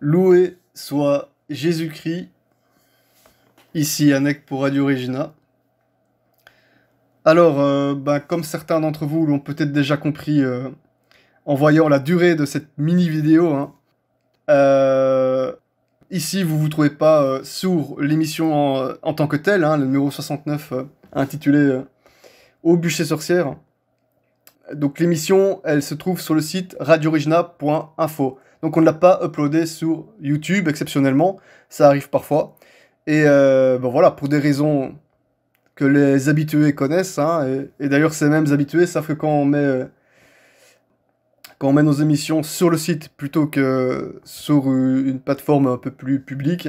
Loué soit Jésus-Christ, ici Yannick pour Radio Regina. Alors, euh, ben, comme certains d'entre vous l'ont peut-être déjà compris euh, en voyant la durée de cette mini-vidéo, hein, euh, ici vous vous trouvez pas sur l'émission en, tant que telle, hein, le numéro 69 intitulé Au bûcher sorcière donc l'émission, elle se trouve sur le site radioorigina.info. Donc on ne l'a pas uploadé sur YouTube exceptionnellement, ça arrive parfois. Et euh, ben voilà, pour des raisons que les habitués connaissent, hein, et, d'ailleurs ces mêmes habitués savent que quand on met euh, quand on met nos émissions sur le site plutôt que sur une plateforme un peu plus publique,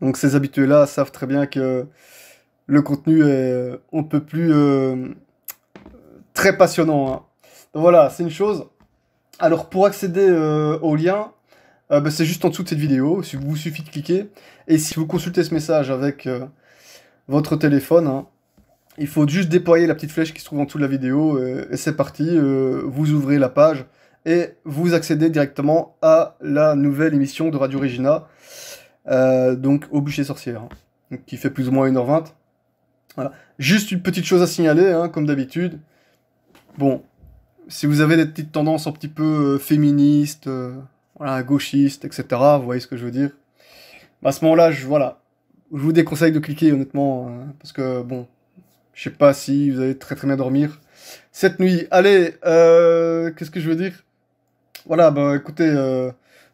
donc ces habitués-là savent très bien que le contenu est on peut plus euh, très passionnant. Hein. voilà, c'est une chose. Alors pour accéder euh, au lien, euh, bah, c'est juste en dessous de cette vidéo, il vous suffit de cliquer. Et si vous consultez ce message avec euh, votre téléphone, hein, il faut juste déployer la petite flèche qui se trouve en dessous de la vidéo et c'est parti, vous ouvrez la page et vous accédez directement à la nouvelle émission de Radio Regina, donc au bûcher sorcière, hein, qui fait plus ou moins 1h20. Voilà. Juste une petite chose à signaler, comme d'habitude. Bon, si vous avez des petites tendances un petit peu euh, féministes, euh, gauchistes, etc., vous voyez ce que je veux dire. à ce moment-là, je, voilà, je vous déconseille de cliquer, honnêtement, hein, parce que, bon, je sais pas si vous allez très très bien dormir cette nuit. Allez, euh, qu'est-ce que je veux dire Voilà, bah écoutez,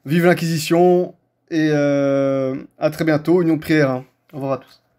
vive l'Inquisition et à très bientôt, union prière. Hein. Au revoir à tous.